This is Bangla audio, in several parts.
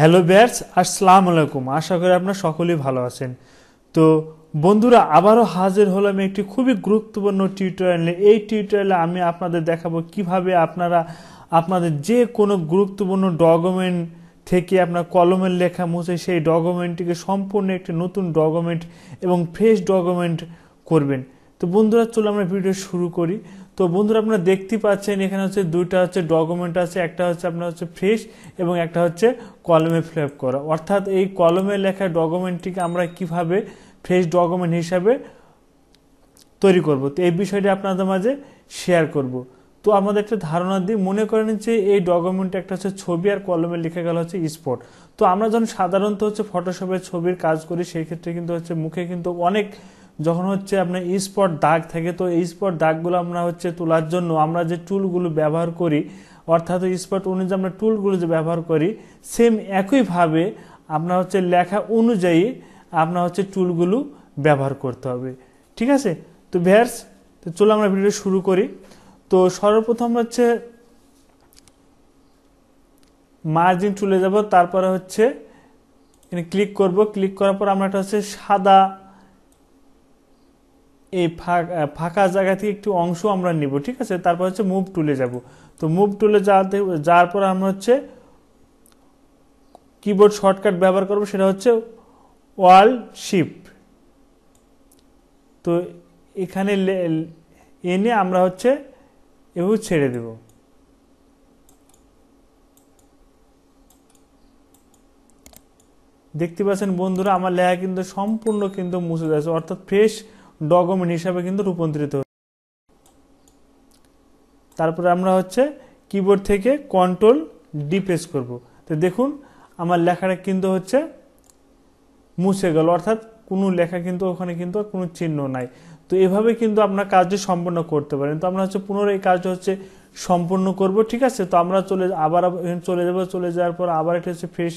হ্যালো বিয়ার্স আসসালাম আলাইকুম আশা করি আপনারা সকলেই ভালো আছেন তো বন্ধুরা আবারও হাজির হলাম একটি খুবই গুরুত্বপূর্ণ টিউটোরিয়ালে এই টিউটোরিয়ালে আমি আপনাদের দেখাবো কিভাবে আপনারা আপনাদের যে কোনো গুরুত্বপূর্ণ ডকুমেন্ট থেকে আপনার কলমের লেখা মুছে সেই ডকুমেন্টটিকে সম্পূর্ণ একটি নতুন ডকুমেন্ট এবং ফ্রেশ ডকুমেন্ট করবেন তো বন্ধুরা চলো আমরা ভিডিও শুরু করি তো বন্ধুরা আপনারা দেখতে পাচ্ছেন এখানে হচ্ছে দুইটা হচ্ছে ডকুমেন্ট আছে একটা হচ্ছে আপনার হচ্ছে ফ্রেশ এবং একটা হচ্ছে কলমে ফ্লেপ করা অর্থাৎ এই কলমে লেখা ডকুমেন্টটিকে আমরা কিভাবে ফ্রেশ ডকুমেন্ট হিসাবে তৈরি করব তো এই বিষয়টি আপনাদের মাঝে শেয়ার করব তো আমাদের একটা ধারণা দিই মনে করেন যে এই ডকুমেন্ট একটা হচ্ছে ছবি আর কলমে লেখা গেল হচ্ছে স্পট তো আমরা যখন সাধারণত হচ্ছে ফটোশপের ছবির কাজ করি সেই ক্ষেত্রে কিন্তু হচ্ছে মুখে কিন্তু অনেক যখন হচ্ছে আপনার স্পট দাগ থাকে তো এই স্পট দাগগুলো আমরা হচ্ছে তোলার জন্য আমরা যে টুলগুলো ব্যবহার করি অর্থাৎ স্পট অনুযায়ী আমরা টুলগুলো যে ব্যবহার করি সেম একইভাবে আপনার হচ্ছে লেখা অনুযায়ী আপনার হচ্ছে টুলগুলো ব্যবহার করতে হবে ঠিক আছে তো ভ্যার্স তো চলো আমরা ভিডিও শুরু করি তো সর্বপ্রথম হচ্ছে মার্জিন চলে যাব তারপরে হচ্ছে ক্লিক করব ক্লিক করার পর আমরা একটা হচ্ছে সাদা এই ফাঁকা জায়গা থেকে একটি অংশ আমরা নিব ঠিক আছে তারপর হচ্ছে মুভ টুলে যাব তো মুভ টুলে যাওয়াতে যাওয়ার পর আমরা হচ্ছে কিবোর্ড শর্টকাট ব্যবহার করব সেটা হচ্ছে ওয়াল শিপ তো এখানে এনে আমরা হচ্ছে এভাবে ছেড়ে দেব দেখতে পাচ্ছেন বন্ধুরা আমার লেখা কিন্তু সম্পূর্ণ কিন্তু মুছে যাচ্ছে অর্থাৎ ফ্রেশ ডকুমেন্ট হিসাবে কিন্তু রূপান্তরিত তারপরে আমরা হচ্ছে কিবোর্ড থেকে কন্ট্রোল ডি প্রেস করব তো দেখুন আমার লেখাটা কিন্তু হচ্ছে মুছে গেল অর্থাৎ কোনো লেখা কিন্তু ওখানে কিন্তু কোনো চিহ্ন নাই তো এভাবে কিন্তু আপনার কাজটি সম্পন্ন করতে পারেন তো আমরা হচ্ছে পুনরায় কাজটা হচ্ছে সম্পূর্ণ করব ঠিক আছে তো আমরা চলে আবার চলে যাব চলে যাওয়ার পর আবার একটা হচ্ছে ফ্রেশ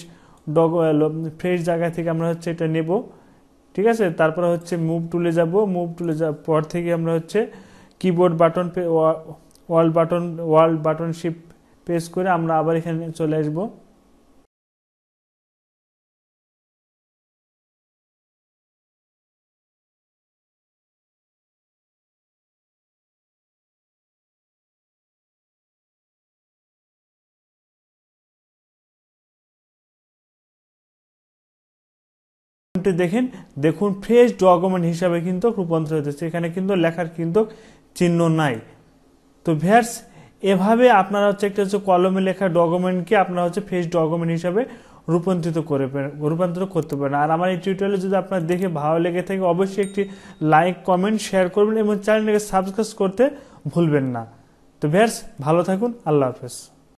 ডগ ফ্রেশ জায়গা থেকে আমরা হচ্ছে এটা নেব ঠিক আছে তারপর হচ্ছে মুভ টুলে যাব মুভ টুলে যাওয়ার পর থেকে আমরা হচ্ছে কিবোর্ড বাটন ওয়াল বাটন ওয়াল বাটন শিপ প্রেস করে আমরা আবার এখানে চলে আসবো ডকুমেন্টটি দেখেন দেখুন ফ্রেশ ডকুমেন্ট হিসাবে কিন্তু রূপান্তর হয়েছে এখানে কিন্তু লেখার কিন্তু চিহ্ন নাই তো ভ্যাটস এভাবে আপনারা হচ্ছে একটা হচ্ছে কলমে লেখা ডকুমেন্টকে আপনারা হচ্ছে ফ্রেশ ডকুমেন্ট হিসাবে রূপান্তরিত করে রূপান্তর করতে পারেন আর আমার এই টিউটোরিয়াল যদি আপনার দেখে ভালো লেগে থাকে অবশ্যই একটি লাইক কমেন্ট শেয়ার করবেন এবং চ্যানেলটাকে সাবস্ক্রাইব করতে ভুলবেন না তো ভ্যাটস ভালো থাকুন আল্লাহ হাফেজ